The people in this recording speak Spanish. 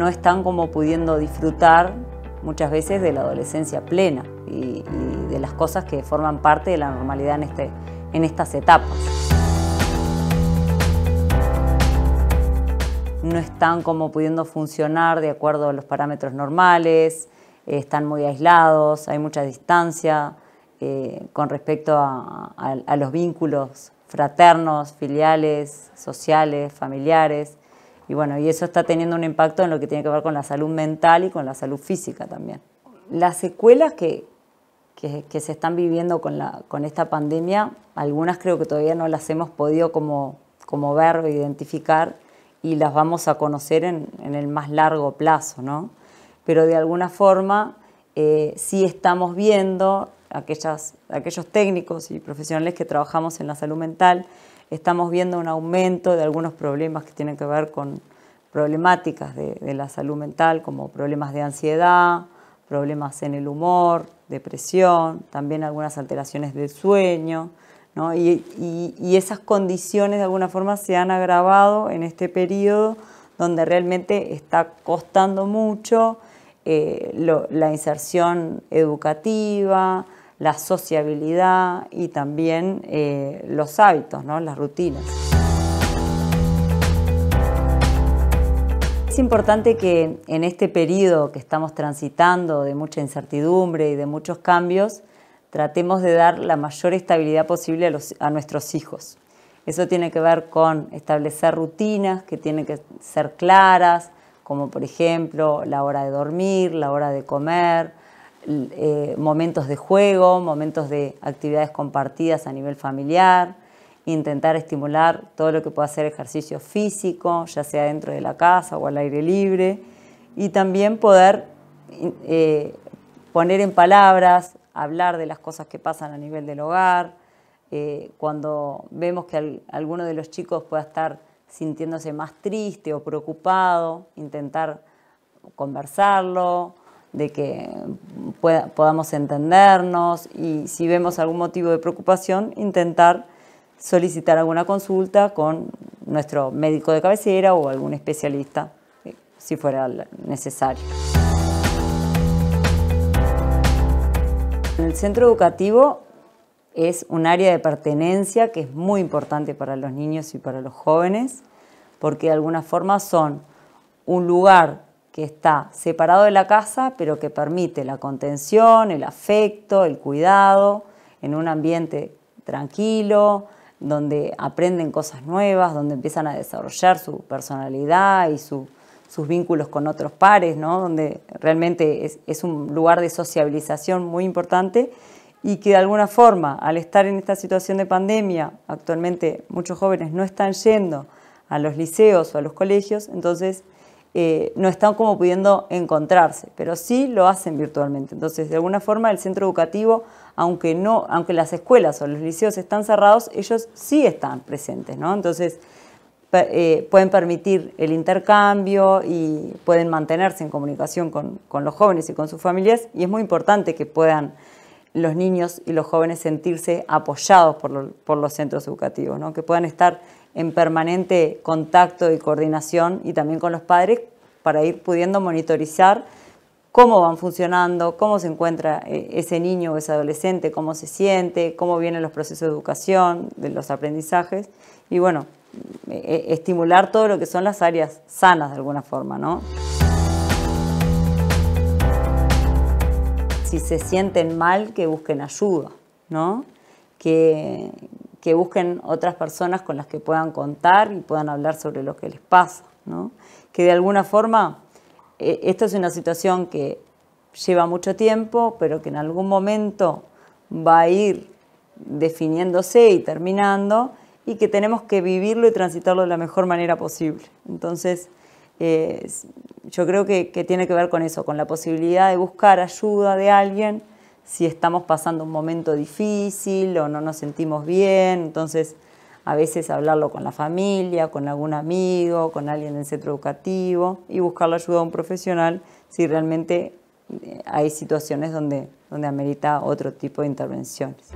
no están como pudiendo disfrutar muchas veces de la adolescencia plena y, de las cosas que forman parte de la normalidad este, en, estas etapas. No están como pudiendo funcionar de acuerdo a los parámetros normales, eh, están muy aislados, hay mucha distancia eh, con respecto a los vínculos fraternos, filiales, sociales, familiares. Y bueno, y eso está teniendo un impacto en lo que tiene que ver con la salud mental y con la salud física también. Las secuelas que, que, se están viviendo con, la, con esta pandemia, algunas creo que todavía no las hemos podido como, como ver o identificar y las vamos a conocer en, en el más largo plazo, ¿no? Pero de alguna forma eh, sí estamos viendo aquellas, aquellos técnicos y profesionales que trabajamos en la salud mental, estamos viendo un aumento de algunos problemas que tienen que ver con problemáticas de, la salud mental, como problemas de ansiedad, problemas en el humor, depresión, también algunas alteraciones del sueño. Y, esas condiciones de alguna forma se han agravado en este periodo donde realmente está costando mucho eh, la inserción educativa, la sociabilidad y también eh, los hábitos, ¿no? las rutinas. Es importante que en este periodo que estamos transitando de mucha incertidumbre y de muchos cambios, tratemos de dar la mayor estabilidad posible a, a nuestros hijos. Eso tiene que ver con establecer rutinas que tienen que ser claras, como por ejemplo la hora de dormir, la hora de comer, eh, momentos de juego, momentos de actividades compartidas a nivel familiar, intentar estimular todo lo que pueda ser ejercicio físico, ya sea dentro de la casa o al aire libre, y también poder eh, poner en palabras, hablar de las cosas que pasan a nivel del hogar, eh, cuando vemos que alguno de los chicos pueda estar sintiéndose más triste o preocupado, intentar conversarlo, de que podamos entendernos y si vemos algún motivo de preocupación, intentar solicitar alguna consulta con nuestro médico de cabecera o algún especialista, eh, si fuera necesario. El centro educativo es un área de pertenencia que es muy importante para los niños y para los jóvenes, porque de alguna forma son un lugar que está separado de la casa, pero que permite la contención, el afecto, el cuidado, en un ambiente tranquilo, donde aprenden cosas nuevas, donde empiezan a desarrollar su personalidad y sus vínculos con otros pares, ¿no? donde realmente es, es un lugar de sociabilización muy importante y que de alguna forma, al estar en esta situación de pandemia, actualmente muchos jóvenes no están yendo a los liceos o a los colegios, entonces eh, no están como pudiendo encontrarse, pero sí lo hacen virtualmente. Entonces, de alguna forma, el centro educativo, aunque, no, aunque las escuelas o los liceos están cerrados, ellos sí están presentes, ¿no? Entonces, eh, pueden permitir el intercambio y pueden mantenerse en comunicación con, los jóvenes y con sus familias y es muy importante que puedan los niños y los jóvenes sentirse apoyados por, los centros educativos, que puedan estar en permanente contacto y coordinación y también con los padres para ir pudiendo monitorizar cómo van funcionando, cómo se encuentra eh, ese niño o ese adolescente, cómo se siente, cómo vienen los procesos de educación, de los aprendizajes y bueno, e, e, estimular todo lo que son las áreas sanas de alguna forma, ¿no? Si se sienten mal, que busquen ayuda, ¿no? Que, que busquen otras personas con las que puedan contar y puedan hablar sobre lo que les pasa, Que de alguna forma, eh, esto es una situación que lleva mucho tiempo, pero que en algún momento va a ir definiéndose y terminando y que tenemos que vivirlo y transitarlo de la mejor manera posible. Entonces, eh, yo creo que, tiene que ver con eso, con la posibilidad de buscar ayuda de alguien si estamos pasando un momento difícil o no nos sentimos bien. Entonces, a veces hablarlo con la familia, con algún amigo, con alguien del centro educativo y buscar la ayuda de un profesional si realmente eh, hay situaciones donde, donde amerita otro tipo de intervenciones.